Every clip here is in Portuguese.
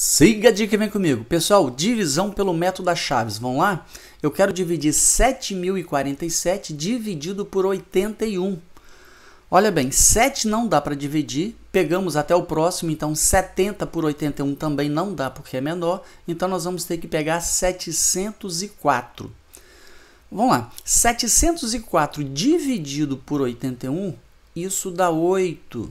Siga a dica vem comigo. Pessoal, divisão pelo método das chaves, vamos lá? Eu quero dividir 7.047 dividido por 81. Olha bem, 7 não dá para dividir, pegamos até o próximo, então 70 por 81 também não dá porque é menor, então nós vamos ter que pegar 704. Vamos lá, 704 dividido por 81, isso dá 8.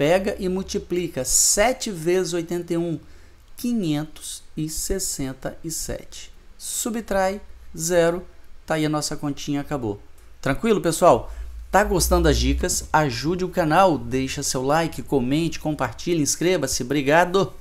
pega e multiplica 7 vezes 81, 567. Subtrai zero tá aí a nossa continha acabou. Tranquilo, pessoal? Tá gostando das dicas? Ajude o canal, deixa seu like, comente, compartilhe, inscreva-se. Obrigado.